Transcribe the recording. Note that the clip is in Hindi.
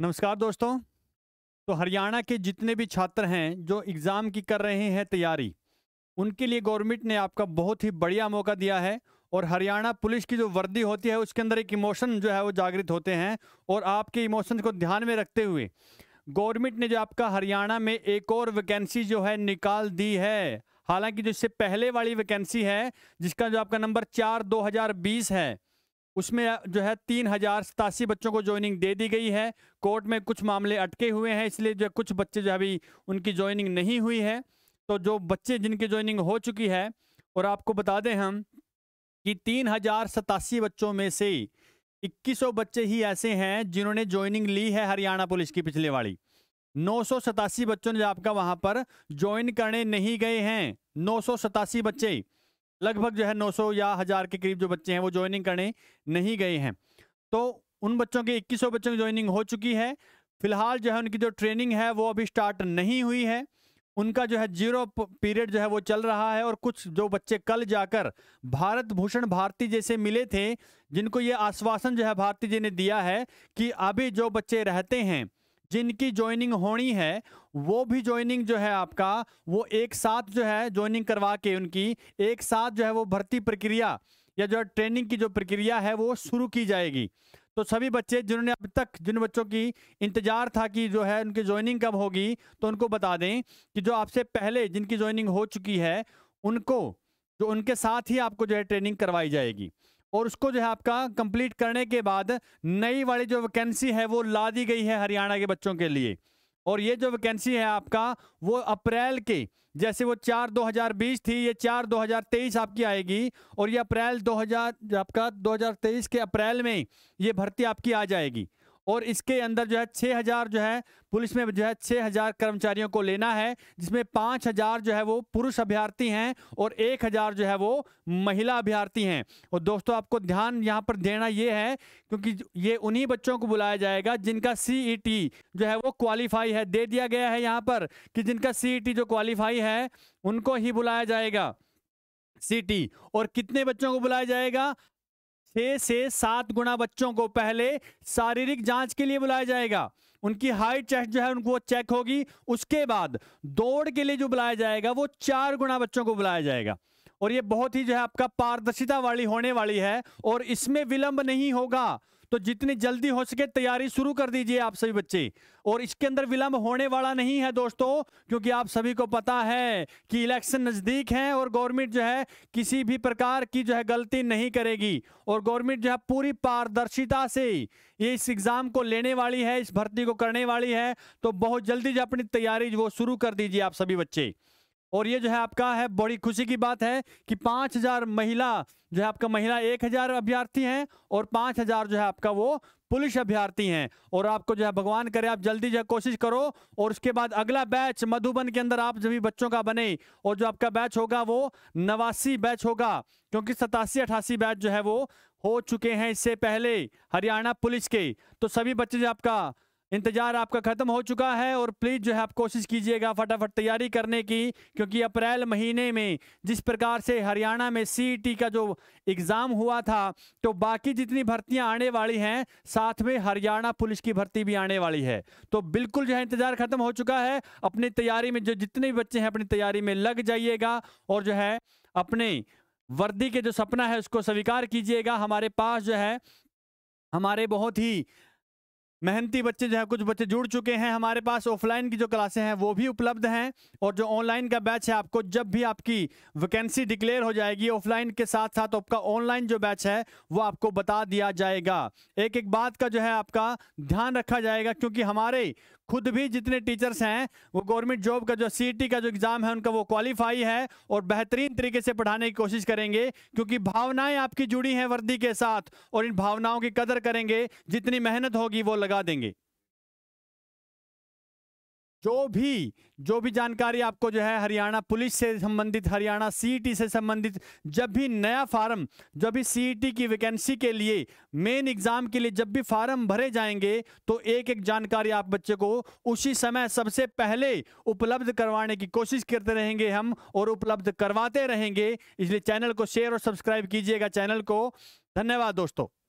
नमस्कार दोस्तों तो हरियाणा के जितने भी छात्र हैं जो एग्ज़ाम की कर रहे हैं तैयारी उनके लिए गवर्नमेंट ने आपका बहुत ही बढ़िया मौका दिया है और हरियाणा पुलिस की जो वर्दी होती है उसके अंदर एक इमोशन जो है वो जागृत होते हैं और आपके इमोशन को ध्यान में रखते हुए गवर्नमेंट ने जो आपका हरियाणा में एक और वैकेंसी जो है निकाल दी है हालांकि जो इससे पहले वाली वैकेंसी है जिसका जो आपका नंबर चार दो है उसमें जो है तीन हज़ार सतासी बच्चों को ज्वाइनिंग दे दी गई है कोर्ट में कुछ मामले अटके हुए हैं इसलिए जो कुछ बच्चे जो अभी उनकी ज्वाइनिंग नहीं हुई है तो जो बच्चे जिनकी ज्वाइनिंग हो चुकी है और आपको बता दें हम कि तीन हज़ार सतासी बच्चों में से इक्कीस बच्चे ही ऐसे हैं जिन्होंने ज्वाइनिंग ली है हरियाणा पुलिस की पिछले वाली नौ सौ सतासी बच्चों ने आपका वहाँ पर ज्वाइन करने नहीं गए हैं नौ सौ सतासी बच्चे लगभग जो है 900 या हज़ार के करीब जो बच्चे हैं वो ज्वाइनिंग करने नहीं गए हैं तो उन बच्चों के 2100 बच्चों की ज्वाइनिंग हो चुकी है फिलहाल जो है उनकी जो ट्रेनिंग है वो अभी स्टार्ट नहीं हुई है उनका जो है जीरो पीरियड जो है वो चल रहा है और कुछ जो बच्चे कल जाकर भारत भूषण भारती जैसे मिले थे जिनको ये आश्वासन जो है भारती जी ने दिया है कि अभी जो बच्चे रहते हैं जिनकी ज्वाइनिंग होनी है वो भी ज्वाइनिंग जो है आपका वो एक साथ जो है ज्वाइनिंग करवा के उनकी एक साथ जो है वो भर्ती प्रक्रिया या जो ट्रेनिंग की जो प्रक्रिया है वो शुरू की जाएगी तो सभी बच्चे जिन्होंने अब तक जिन बच्चों की इंतजार था कि जो है उनकी ज्वाइनिंग कब होगी तो उनको बता दें कि जो आपसे पहले जिनकी ज्वाइनिंग हो चुकी है उनको जो उनके साथ ही आपको जो है ट्रेनिंग करवाई जाएगी और उसको जो है आपका कंप्लीट करने के बाद नई वाली जो वैकेंसी है वो ला दी गई है हरियाणा के बच्चों के लिए और ये जो वैकेंसी है आपका वो अप्रैल के जैसे वो चार 2020 थी ये चार 2023 आपकी आएगी और ये अप्रैल 2000 आपका 2023 के अप्रैल में ये भर्ती आपकी आ जाएगी और इसके अंदर जो है छः हज़ार जो है पुलिस में जो है छः हज़ार कर्मचारियों को लेना है जिसमें पाँच हज़ार जो है वो पुरुष अभ्यर्थी हैं और एक हज़ार जो है वो महिला अभ्यर्थी हैं और दोस्तों आपको ध्यान यहाँ पर देना ये है क्योंकि ये उन्हीं बच्चों को बुलाया जाएगा जिनका सी e जो है वो क्वालिफाई है दे दिया गया है यहाँ पर कि जिनका सी e जो क्वालिफाई है उनको ही बुलाया जाएगा सिटी e और कितने बच्चों को बुलाया जाएगा छह से सात गुना बच्चों को पहले शारीरिक जांच के लिए बुलाया जाएगा उनकी हाइट चेस्ट जो है उनको चेक होगी उसके बाद दौड़ के लिए जो बुलाया जाएगा वो चार गुना बच्चों को बुलाया जाएगा और ये बहुत ही जो है आपका पारदर्शिता वाली होने वाली है और इसमें विलंब नहीं होगा तो जितनी जल्दी हो सके तैयारी शुरू कर दीजिए आप सभी बच्चे और इसके अंदर विलंब होने वाला नहीं है दोस्तों क्योंकि आप सभी को पता है कि इलेक्शन नज़दीक है और गवर्नमेंट जो है किसी भी प्रकार की जो है गलती नहीं करेगी और गवर्नमेंट जो है पूरी पारदर्शिता से ये इस एग्ज़ाम को लेने वाली है इस भर्ती को करने वाली है तो बहुत जल्दी जो अपनी तैयारी वो शुरू कर दीजिए आप सभी बच्चे और ये जो है आपका है बड़ी खुशी की बात है कि 5000 महिला जो है आपका महिला 1000 अभ्यर्थी हैं और 5000 जो है आपका वो पुलिस अभ्यर्थी हैं और आपको जो है भगवान करे आप जल्दी जो है कोशिश करो और उसके बाद अगला बैच मधुबन के अंदर आप सभी बच्चों का बने और जो आपका बैच होगा वो नवासी बैच होगा क्योंकि सतासी अठासी बैच जो है वो हो चुके हैं इससे पहले हरियाणा पुलिस के तो सभी बच्चे जो आपका इंतज़ार आपका ख़त्म हो चुका है और प्लीज़ जो है आप कोशिश कीजिएगा फटाफट तैयारी करने की क्योंकि अप्रैल महीने में जिस प्रकार से हरियाणा में सीई e का जो एग्ज़ाम हुआ था तो बाकी जितनी भर्तियां आने वाली हैं साथ में हरियाणा पुलिस की भर्ती भी आने वाली है तो बिल्कुल जो है इंतज़ार ख़त्म हो चुका है अपनी तैयारी में जो जितने भी बच्चे हैं अपनी तैयारी में लग जाइएगा और जो है अपने वर्दी के जो सपना है उसको स्वीकार कीजिएगा हमारे पास जो है हमारे बहुत ही मेहनती बच्चे जो है कुछ बच्चे जुड़ चुके हैं हमारे पास ऑफलाइन की जो क्लासें हैं वो भी उपलब्ध हैं और जो ऑनलाइन का बैच है आपको जब भी आपकी वैकेंसी डिक्लेयर हो जाएगी ऑफलाइन के साथ साथ आपका ऑनलाइन जो बैच है वो आपको बता दिया जाएगा एक एक बात का जो है आपका ध्यान रखा जाएगा क्योंकि हमारे खुद भी जितने टीचर्स हैं वो गवर्नमेंट जॉब का जो सी का जो एग्ज़ाम है उनका वो क्वालिफाई है और बेहतरीन तरीके से पढ़ाने की कोशिश करेंगे क्योंकि भावनाएं आपकी जुड़ी हैं वर्दी के साथ और इन भावनाओं की कदर करेंगे जितनी मेहनत होगी वो लगा देंगे जो भी जो भी जानकारी आपको जो है हरियाणा पुलिस से संबंधित हरियाणा सीईटी e से संबंधित जब भी नया फार्म जब भी सीईटी e की वैकेंसी के लिए मेन एग्जाम के लिए जब भी फार्म भरे जाएंगे तो एक एक जानकारी आप बच्चे को उसी समय सबसे पहले उपलब्ध करवाने की कोशिश करते रहेंगे हम और उपलब्ध करवाते रहेंगे इसलिए चैनल को शेयर और सब्सक्राइब कीजिएगा चैनल को धन्यवाद दोस्तों